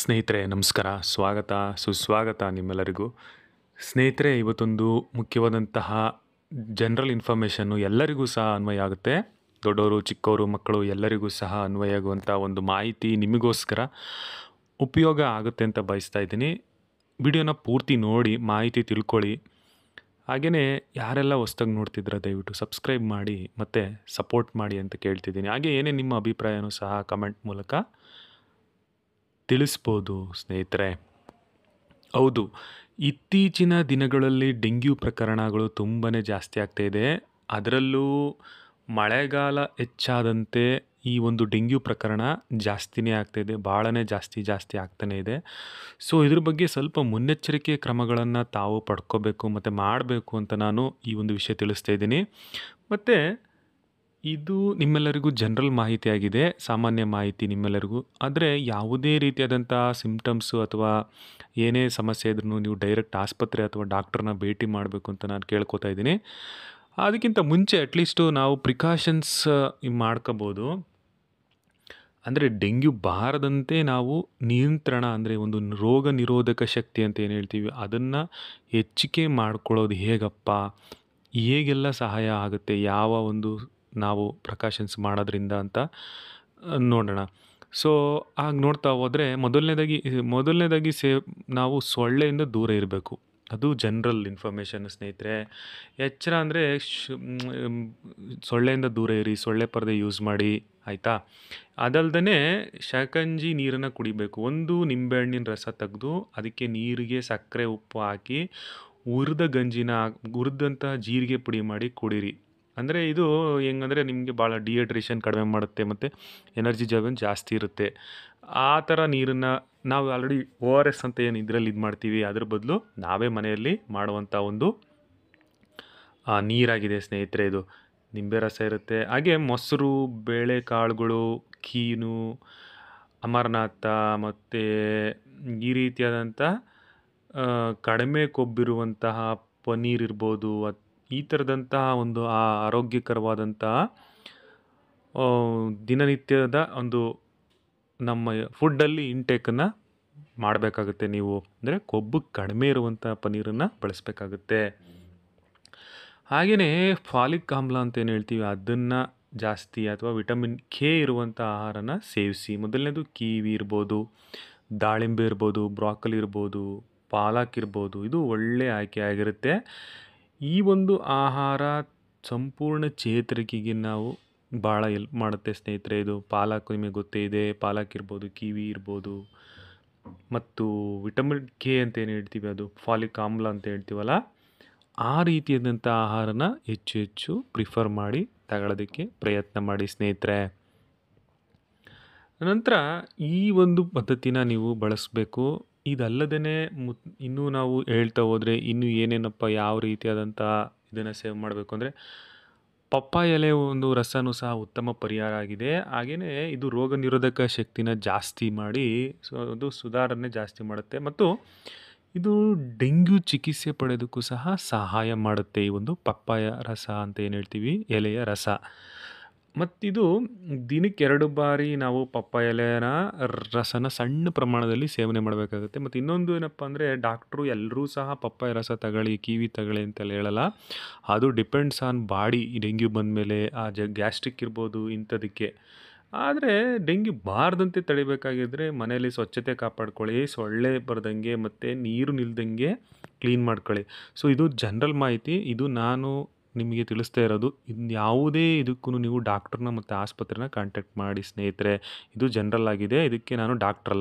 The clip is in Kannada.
ಸ್ನೇಹಿತರೆ ನಮಸ್ಕಾರ ಸ್ವಾಗತ ಸುಸ್ವಾಗತ ನಿಮ್ಮೆಲ್ಲರಿಗೂ ಸ್ನೇಹಿತರೆ ಇವತ್ತೊಂದು ಮುಖ್ಯವಾದಂತಹ ಜನರಲ್ ಇನ್ಫಾರ್ಮೇಷನ್ನು ಎಲ್ಲರಿಗೂ ಸಹ ಅನ್ವಯ ಆಗುತ್ತೆ ದೊಡ್ಡವರು ಚಿಕ್ಕವರು ಮಕ್ಕಳು ಎಲ್ಲರಿಗೂ ಸಹ ಅನ್ವಯ ಆಗುವಂಥ ಒಂದು ಮಾಹಿತಿ ನಿಮಗೋಸ್ಕರ ಉಪಯೋಗ ಆಗುತ್ತೆ ಅಂತ ಬಯಸ್ತಾ ಇದ್ದೀನಿ ವಿಡಿಯೋನ ಪೂರ್ತಿ ನೋಡಿ ಮಾಹಿತಿ ತಿಳ್ಕೊಳ್ಳಿ ಹಾಗೆಯೇ ಯಾರೆಲ್ಲ ಹೊಸ್ದಾಗಿ ನೋಡ್ತಿದ್ರೆ ದಯವಿಟ್ಟು ಸಬ್ಸ್ಕ್ರೈಬ್ ಮಾಡಿ ಮತ್ತು ಸಪೋರ್ಟ್ ಮಾಡಿ ಅಂತ ಕೇಳ್ತಿದ್ದೀನಿ ಹಾಗೆ ಏನೇ ನಿಮ್ಮ ಅಭಿಪ್ರಾಯನೂ ಸಹ ಕಮೆಂಟ್ ಮೂಲಕ ತಿಳಿಸ್ಬೋದು ಸ್ನೇಹಿತರೆ ಹೌದು ಇತ್ತೀಚಿನ ದಿನಗಳಲ್ಲಿ ಡೆಂಗ್ಯೂ ಪ್ರಕರಣಗಳು ತುಂಬಾ ಜಾಸ್ತಿ ಆಗ್ತಾ ಇದೆ ಅದರಲ್ಲೂ ಮಳೆಗಾಲ ಹೆಚ್ಚಾದಂತೆ ಈ ಒಂದು ಡೆಂಗ್ಯೂ ಪ್ರಕರಣ ಜಾಸ್ತಿನೇ ಆಗ್ತಾಯಿದೆ ಭಾಳನೇ ಜಾಸ್ತಿ ಜಾಸ್ತಿ ಆಗ್ತಾನೇ ಇದೆ ಸೊ ಇದ್ರ ಬಗ್ಗೆ ಸ್ವಲ್ಪ ಮುನ್ನೆಚ್ಚರಿಕೆ ಕ್ರಮಗಳನ್ನು ತಾವು ಪಡ್ಕೋಬೇಕು ಮತ್ತು ಮಾಡಬೇಕು ಅಂತ ನಾನು ಈ ಒಂದು ವಿಷಯ ತಿಳಿಸ್ತಾ ಇದ್ದೀನಿ ಮತ್ತು ಇದು ನಿಮ್ಮೆಲ್ಲರಿಗೂ ಜನರಲ್ ಮಾಹಿತಿ ಆಗಿದೆ ಸಾಮಾನ್ಯ ಮಾಹಿತಿ ನಿಮ್ಮೆಲ್ಲರಿಗೂ ಆದರೆ ಯಾವುದೇ ರೀತಿಯಾದಂಥ ಸಿಮ್ಟಮ್ಸು ಅಥವಾ ಏನೇ ಸಮಸ್ಯೆ ಇದ್ರೂ ನೀವು ಡೈರೆಕ್ಟ್ ಆಸ್ಪತ್ರೆ ಅಥವಾ ಡಾಕ್ಟ್ರನ್ನ ಭೇಟಿ ಮಾಡಬೇಕು ಅಂತ ನಾನು ಕೇಳ್ಕೊತಾ ಇದ್ದೀನಿ ಅದಕ್ಕಿಂತ ಮುಂಚೆ ಅಟ್ಲೀಸ್ಟು ನಾವು ಪ್ರಿಕಾಷನ್ಸ್ ಮಾಡ್ಕೋಬೋದು ಅಂದರೆ ಡೆಂಗ್ಯೂ ಬಾರದಂತೆ ನಾವು ನಿಯಂತ್ರಣ ಅಂದರೆ ಒಂದು ರೋಗ ನಿರೋಧಕ ಶಕ್ತಿ ಅಂತ ಏನು ಹೇಳ್ತೀವಿ ಅದನ್ನು ಹೆಚ್ಚಿಗೆ ಮಾಡ್ಕೊಳ್ಳೋದು ಹೇಗಪ್ಪ ಹೇಗೆಲ್ಲ ಸಹಾಯ ಆಗುತ್ತೆ ಯಾವ ಒಂದು ನಾವು ಪ್ರಕಾಶನ್ಸ್ ಮಾಡೋದ್ರಿಂದ ಅಂತ ನೋಡೋಣ ಸೊ ಆಗ ನೋಡ್ತಾ ಹೋದರೆ ಮೊದಲನೇದಾಗಿ ಮೊದಲನೇದಾಗಿ ಸೇ ನಾವು ಸೊಳ್ಳೆಯಿಂದ ದೂರ ಇರಬೇಕು ಅದು ಜನರಲ್ ಇನ್ಫಾರ್ಮೇಷನ್ ಸ್ನೇಹಿತರೆ ಎಚ್ಚರ ಅಂದರೆ ಸೊಳ್ಳೆಯಿಂದ ದೂರ ಇರಿ ಸೊಳ್ಳೆ ಪರದೆ ಯೂಸ್ ಮಾಡಿ ಆಯಿತಾ ಅದಲ್ದೇ ಶಕಂಜಿ ನೀರನ್ನು ಕುಡಿಬೇಕು ಒಂದು ನಿಂಬೆಹಣ್ಣಿನ ರಸ ತೆಗೆದು ಅದಕ್ಕೆ ನೀರಿಗೆ ಸಕ್ಕರೆ ಉಪ್ಪು ಹಾಕಿ ಹುರಿದ ಗಂಜಿನ ಹುರಿದಂಥ ಜೀರಿಗೆ ಪುಡಿ ಮಾಡಿ ಕುಡಿರಿ ಅಂದರೆ ಇದು ಹೆಂಗಂದರೆ ನಿಮಗೆ ಭಾಳ ಡಿಹೈಡ್ರೇಷನ್ ಕಡಿಮೆ ಮಾಡುತ್ತೆ ಮತ್ತು ಎನರ್ಜಿ ಲೆವೆಲ್ ಜಾಸ್ತಿ ಇರುತ್ತೆ ಆ ಥರ ನೀರನ್ನು ನಾವು ಆಲ್ರೆಡಿ ಓ ಆರ್ ಎಸ್ ಅಂತ ಏನು ಇದರಲ್ಲಿ ಇದು ಮಾಡ್ತೀವಿ ಅದ್ರ ಬದಲು ನಾವೇ ಮನೆಯಲ್ಲಿ ಮಾಡುವಂಥ ಒಂದು ನೀರಾಗಿದೆ ಸ್ನೇಹಿತರೆ ಇದು ನಿಂಬೆ ರಸ ಇರುತ್ತೆ ಹಾಗೆ ಮೊಸರು ಬೇಳೆಕಾಳುಗಳು ಕೀನು ಅಮರನಾಥ ಮತ್ತು ಈ ರೀತಿಯಾದಂಥ ಕಡಿಮೆ ಕೊಬ್ಬಿರುವಂತಹ ಪನ್ನೀರ್ ಇರ್ಬೋದು ಈ ಥರದಂತಹ ಒಂದು ಆ ಆರೋಗ್ಯಕರವಾದಂತಹ ದಿನನಿತ್ಯದ ಒಂದು ನಮ್ಮ ಫುಡ್ಡಲ್ಲಿ ಇಂಟೇಕನ್ನು ಮಾಡಬೇಕಾಗುತ್ತೆ ನೀವು ಅಂದರೆ ಕೊಬ್ಬು ಕಡಿಮೆ ಇರುವಂಥ ಪನ್ನೀರನ್ನು ಬಳಸಬೇಕಾಗುತ್ತೆ ಹಾಗೆಯೇ ಫಾಲಿಕ್ ಆಮ್ಲ ಅಂತ ಏನು ಹೇಳ್ತೀವಿ ಅದನ್ನು ಜಾಸ್ತಿ ಅಥವಾ ವಿಟಮಿನ್ ಕೆ ಇರುವಂಥ ಆಹಾರನ ಸೇವಿಸಿ ಮೊದಲನೇದು ಕಿವಿ ಇರ್ಬೋದು ದಾಳಿಂಬೆ ಇರ್ಬೋದು ಬ್ರಾಕಲಿ ಇರ್ಬೋದು ಪಾಲಕ್ ಇರ್ಬೋದು ಇದು ಒಳ್ಳೆಯ ಆಯ್ಕೆ ಆಗಿರುತ್ತೆ ಈ ಒಂದು ಆಹಾರ ಸಂಪೂರ್ಣ ಚೇತರಿಕೆಗೆ ನಾವು ಭಾಳ ಎಲ್ಪ್ ಮಾಡುತ್ತೆ ಸ್ನೇಹಿತರೆ ಇದು ಪಾಲಕ್ ನಿಮಗೆ ಗೊತ್ತೇ ಇದೆ ಪಾಲಕ್ ಇರ್ಬೋದು ಕಿವಿ ಇರ್ಬೋದು ಮತ್ತು ವಿಟಮಿನ್ ಕೆ ಅಂತ ಏನು ಹೇಳ್ತೀವಿ ಅದು ಫಾಲಿಕ್ ಆಮ್ಲ ಅಂತ ಹೇಳ್ತೀವಲ್ಲ ಆ ರೀತಿಯಾದಂಥ ಆಹಾರನ ಹೆಚ್ಚು ಹೆಚ್ಚು ಪ್ರಿಫರ್ ಮಾಡಿ ತಗೊಳ್ಳೋದಕ್ಕೆ ಪ್ರಯತ್ನ ಮಾಡಿ ಸ್ನೇಹಿತರೆ ನಂತರ ಈ ಒಂದು ಪದ್ಧತಿನ ನೀವು ಬಳಸಬೇಕು ಇದಲ್ಲದೇ ಮುತ್ ಇನ್ನೂ ನಾವು ಹೇಳ್ತಾ ಹೋದರೆ ಇನ್ನೂ ಏನೇನಪ್ಪ ಯಾವ ರೀತಿಯಾದಂಥ ಇದನ್ನು ಸೇವ್ ಮಾಡಬೇಕು ಅಂದರೆ ಪಪ್ಪಾಯ ಎಲೆ ಒಂದು ರಸನೂ ಸಹ ಉತ್ತಮ ಪರಿಹಾರ ಆಗಿದೆ ಹಾಗೆಯೇ ಇದು ರೋಗ ನಿರೋಧಕ ಶಕ್ತಿನ ಜಾಸ್ತಿ ಮಾಡಿ ಸೊ ಅದು ಸುಧಾರಣೆ ಜಾಸ್ತಿ ಮಾಡುತ್ತೆ ಮತ್ತು ಇದು ಡೆಂಗ್ಯೂ ಚಿಕಿತ್ಸೆ ಪಡೆಯೋದಕ್ಕೂ ಸಹ ಸಹಾಯ ಮಾಡುತ್ತೆ ಈ ಒಂದು ಪಪ್ಪಾಯ ರಸ ಅಂತ ಏನು ಹೇಳ್ತೀವಿ ಎಲೆಯ ರಸ ಮತ್ತಿದು ದಿನಕ್ಕೆ ಎರಡು ಬಾರಿ ನಾವು ಪಪ್ಪಾಯ ಎಲೆಯ ರಸನ ಸಣ್ಣ ಪ್ರಮಾಣದಲ್ಲಿ ಸೇವನೆ ಮಾಡಬೇಕಾಗುತ್ತೆ ಮತ್ತು ಇನ್ನೊಂದು ಏನಪ್ಪ ಅಂದರೆ ಡಾಕ್ಟ್ರು ಎಲ್ಲರೂ ಸಹ ಪಪ್ಪಾಯ ರಸ ತಗೊಳ್ಳಿ ಕಿವಿ ತಗೊಳ್ಳಿ ಅಂತೆಲ್ಲ ಹೇಳಲ್ಲ ಅದು ಡಿಪೆಂಡ್ಸ್ ಆನ್ ಬಾಡಿ ಡೆಂಗ್ಯೂ ಬಂದಮೇಲೆ ಆ ಜ ಗ್ಯಾಸ್ಟ್ರಿಕ್ ಇರ್ಬೋದು ಇಂಥದಕ್ಕೆ ಆದರೆ ಡೆಂಗ್ಯೂ ಬಾರದಂತೆ ತಡಿಬೇಕಾಗಿದ್ದರೆ ಮನೆಯಲ್ಲಿ ಸ್ವಚ್ಛತೆ ಕಾಪಾಡ್ಕೊಳ್ಳಿ ಸೊಳ್ಳೆ ಬರ್ದಂಗೆ ಮತ್ತು ನೀರು ನಿಲ್ದಂಗೆ ಕ್ಲೀನ್ ಮಾಡ್ಕೊಳ್ಳಿ ಸೊ ಇದು ಜನರಲ್ ಮಾಹಿತಿ ಇದು ನಾನು ನಿಮಗೆ ತಿಳಿಸ್ತಾ ಇರೋದು ಇದು ಯಾವುದೇ ಇದಕ್ಕೂ ನೀವು ಡಾಕ್ಟ್ರನ್ನ ಮತ್ತು ಆಸ್ಪತ್ರೆನ ಕಾಂಟ್ಯಾಕ್ಟ್ ಮಾಡಿ ಸ್ನೇಹಿತರೆ ಇದು ಜನರಲ್ ಆಗಿದೆ ಇದಕ್ಕೆ ನಾನು ಡಾಕ್ಟ್ರಲ್ಲ